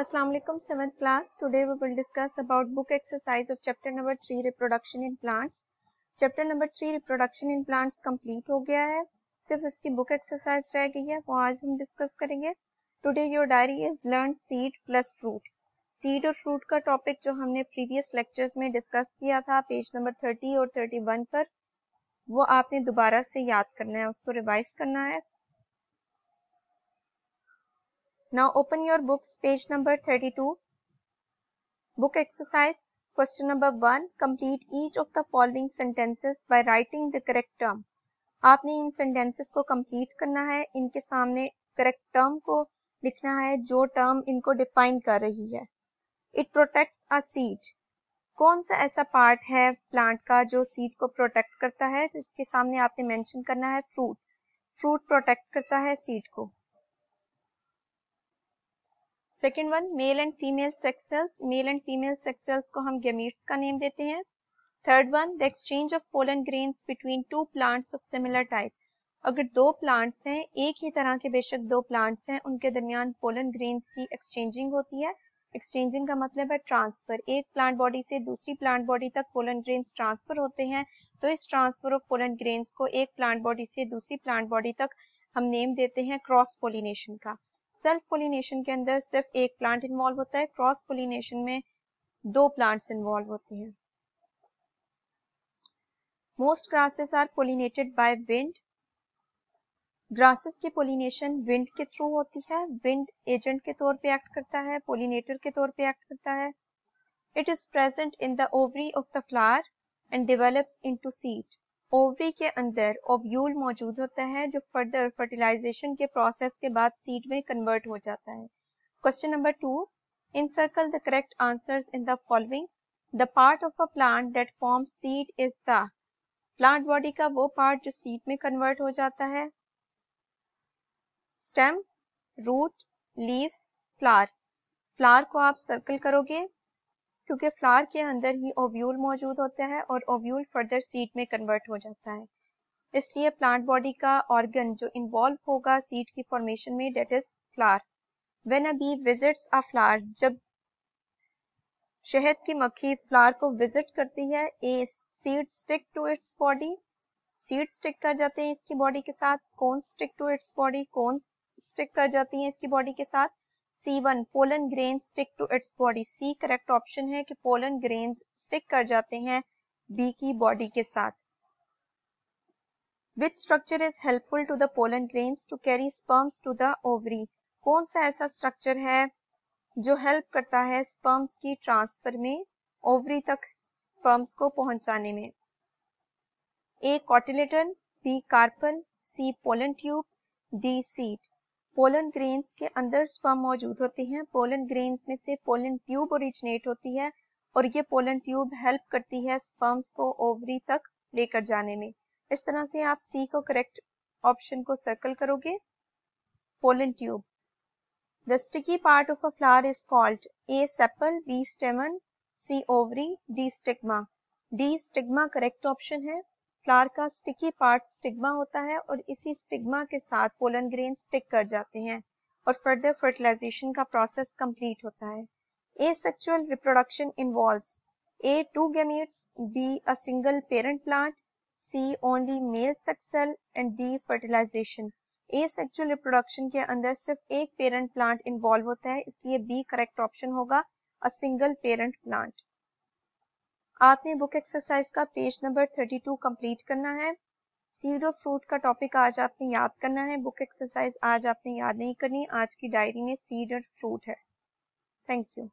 Assalamu alaikum 7th class today we will discuss about book exercise of chapter number 3 reproduction in plants chapter number 3 reproduction in plants complete ho gaya hai sirf iski book exercise reh gayi hai wo aaj hum discuss karenge today your diary is learn seed plus fruit seed aur fruit ka topic jo humne previous lectures mein discuss kiya tha page number 30 aur 31 par wo aapne dobara se yaad karna hai usko revise karna hai Now open your books page number 32. Book exercise question number 1 complete each of the following sentences by writing the correct term. आपने इन sentences को complete करना है इनके सामने correct term को लिखना है जो term इनको define कर रही है it protects a seed कौन सा ऐसा पार्ट है प्लांट का जो सीड को प्रोटेक्ट करता है तो इसके सामने आपने मेंशन करना है फ्रूट फ्रूट प्रोटेक्ट करता है सीड को second one male and female sex cells male and female sex cells को हम गेमीट्स का नेम देते हैं third one the exchange of pollen grains between two plants of similar type अगर दो प्लांट्स हैं एक ही तरह के बेशक दो प्लांट्स हैं उनके दरमियान पोलन ग्रेन्स की एक्सचेंजिंग होती है एक्सचेंजिंग का मतलब है ट्रांसफर एक प्लांट बॉडी से दूसरी प्लांट बॉडी तक पोलन ग्रेन्स ट्रांसफर होते हैं तो इस ट्रांसफर ऑफ पोलन ग्रेन्स को एक प्लांट बॉडी से दूसरी प्लांट बॉडी तक हम नेम देते हैं क्रॉस पोलिनेशन का सेल्फ पोलिनेशन के अंदर सिर्फ एक प्लांट इन्वॉल्व होता है क्रॉस पोलिनेशन में दो प्लांट्स इन्वॉल्व होते हैं most grasses are pollinated by wind grasses की पोलिनेशन विंड के थ्रू होती है विंड एजेंट के तौर पे एक्ट करता है पोलिनेटर के तौर पे एक्ट करता है it is present in the ovary of the flower and develops into seed ovary के अंदर ओव्यूल मौजूद होता है जो फर्दर फर्टिलाइजेशन के प्रोसेस के बाद सीड में कन्वर्ट हो जाता है question number two in circle the correct answer in the following the part of a plant that form seed is the plant body का वो पार्ट जो सीड में कन्वर्ट हो जाता है stem root leaf flower flower को आप circle करोगे क्योंकि फ्लावर के अंदर ही ओव्यूल मौजूद होता है और ओव्यूल फर्दर सीड में कन्वर्ट हो जाता है इसलिए प्लांट बॉडी का ऑर्गन जो इन्वॉल्व होगा सीड की फॉर्मेशन में that is flower when a bee visits a flower जब शहद की मक्खी फ्लावर को विजिट करती है a seed stick to its body seed stick कर जाते हैं इसकी बॉडी के साथ कौन स्टिक टू इट्स बॉडी कौन स्टिक कर जाती है इसकी बॉडी के साथ C one pollen grain stick to its body C correct option है कि पोलन ग्रेन स्टिक कर जाते हैं बी की बॉडी के साथ which structure is helpful to the pollen grain to carry sperms to the ovary कौन सा ऐसा स्ट्रक्चर है जो हेल्प करता है स्पर्म्स की ट्रांसफर में ओवरी तक स्पर्म्स को पहुंचाने में A cotyledon B carpel C pollen tube D seed pollen grains के अंदर स्पर्म मौजूद होते हैं पोलन ग्रेन्स में से पोलन ट्यूब ओरिजिनेट होती है और ये पोलन ट्यूब हेल्प करती है स्पर्म्स को ओवरी तक लेकर जाने में इस तरह से आप सी को करेक्ट ऑप्शन को सर्कल करोगे pollen tube the sticky part of a flower is called A sepal B stamen C ovary D stigma D stigma correct option है फ्लावर का स्टिकी पार्ट स्टिग्मा होता है और इसी स्टिग्मा के साथ पोलन ग्रेन स्टिक कर जाते हैं और फर्दर फर्टिलाइजेशन का प्रोसेस कंप्लीट होता है asexual reproduction involve A two gametes B a single parent plant C only male sex cell and D fertilization asexual reproduction के अंदर सिर्फ एक पेरेंट प्लांट इन्वॉल्व होता है इसलिए बी करेक्ट ऑप्शन होगा अ सिंगल पेरेंट प्लांट आपने book exercise का पेज नंबर 32 कंप्लीट करना है सीड और फ्रूट का टॉपिक आज आपने याद करना है बुक एक्सरसाइज आज आपने याद नहीं करनी आज की डायरी में सीड और फ्रूट है थैंक यू